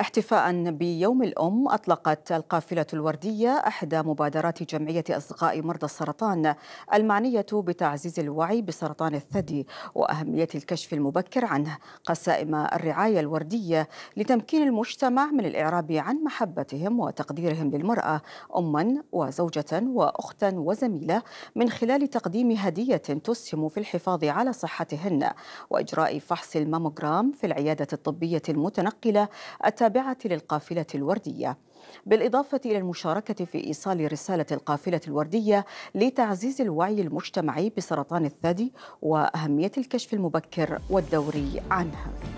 احتفاء بيوم الأم أطلقت القافلة الوردية إحدى مبادرات جمعية أصدقاء مرضى السرطان المعنية بتعزيز الوعي بسرطان الثدي وأهمية الكشف المبكر عنه قسائم الرعاية الوردية لتمكين المجتمع من الإعراب عن محبتهم وتقديرهم للمرأة أما وزوجة وأختا وزميلة من خلال تقديم هدية تسهم في الحفاظ على صحتهن وإجراء فحص الماموغرام في العيادة الطبية المتنقلة التابعة للقافلة الوردية بالإضافة إلى المشاركة في إيصال رسالة القافلة الوردية لتعزيز الوعي المجتمعي بسرطان الثدي وأهمية الكشف المبكر والدوري عنه